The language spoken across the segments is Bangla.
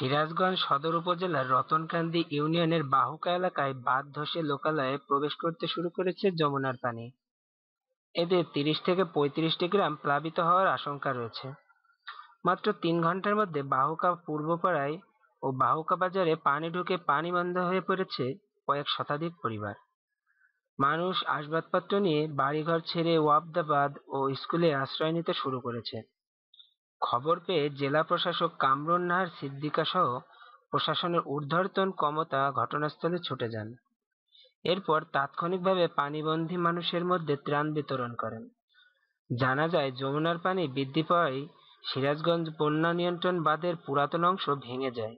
সিরাজগঞ্জ সদর উপজেলার রতনকান্দি ইউনিয়নের বাহুকা এলাকায় বাঁধ ধসে লোকালয়ে প্রবেশ করতে শুরু করেছে যমুনার পানি এতে তিরিশ থেকে পঁয়ত্রিশটি গ্রাম প্লাবিত হওয়ার আশঙ্কা রয়েছে মাত্র তিন ঘন্টার মধ্যে বাহুকা পূর্বপাড়ায় ও বাহুকা বাজারে পানি ঢুকে পানি বন্ধ হয়ে পড়েছে কয়েক শতাধিক পরিবার মানুষ আসবাবপত্র নিয়ে বাড়িঘর ছেড়ে ওয়াবদাবাদ ও স্কুলে আশ্রয় নিতে শুরু করেছে খবর পেয়ে জেলা প্রশাসক কামরুন নাহার সিদ্দিকাসহ প্রশাসনের ঊর্ধ্বতন কমতা ঘটনাস্থলে ছুটে যান এরপর তাৎক্ষণিকভাবে পানিবন্ধী মানুষের মধ্যে ত্রাণ বিতরণ করেন জানা যায় যমুনার পানি বৃদ্ধি পাওয়ায় সিরাজগঞ্জ বন্যা নিয়ন্ত্রণ বাঁধের পুরাতন অংশ ভেঙে যায়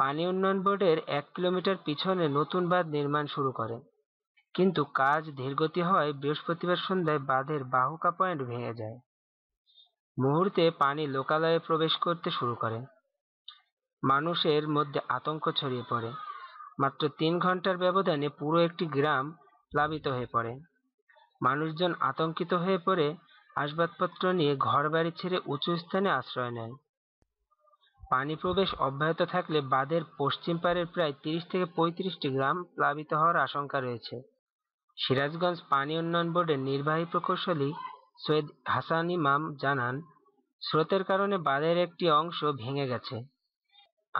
পানি উন্নয়ন বোর্ডের এক কিলোমিটার পিছনে নতুন বাঁধ নির্মাণ শুরু করে কিন্তু কাজ ধীরগতি হওয়ায় বৃহস্পতিবার সন্ধ্যায় বাঁধের বাহুকা পয়েন্ট ভেঙে যায় মুহূর্তে পানি লোকালয়ে প্রবেশ করতে শুরু করে মানুষের মধ্যে আতঙ্ক ছড়িয়ে পড়ে মাত্র তিন ঘন্টার ব্যবধানে পুরো একটি গ্রাম প্লাবিত হয়ে পড়ে মানুষজন আতঙ্কিত হয়ে পড়ে আসবাবপত্র নিয়ে ঘর বাড়ি ছেড়ে উঁচু স্থানে আশ্রয় নেয় পানি প্রবেশ অব্যাহত থাকলে বাঁধের পশ্চিম পারের প্রায় তিরিশ থেকে পঁয়ত্রিশটি গ্রাম প্লাবিত হওয়ার আশঙ্কা রয়েছে সিরাজগঞ্জ পানি উন্নয়ন বোর্ডের নির্বাহী প্রকৌশলী সৈয়দ হাসান ইমাম জানান, স্রোতের কারণে বাঁধের একটি অংশ ভেঙে গেছে।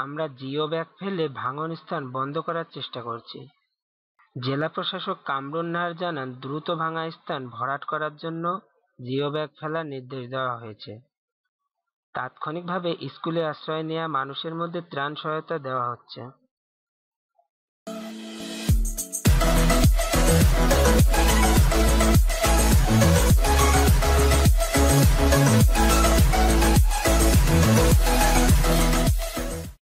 আমরা জিও ব্যাগ ফেলে ভাঙন স্থান বন্ধ করার চেষ্টা করছি। জেলা প্রশাসক কামরুন নাহার জানান, দ্রুত ভাঙা স্থান ভরাট করার জন্য জিও ব্যাগ ফেলার নির্দেশ দেওয়া হয়েছে। তাৎক্ষণিকভাবে স্কুলে আশ্রয় নেওয়া মানুষের মধ্যে ত্রাণ সহায়তা দেওয়া হচ্ছে।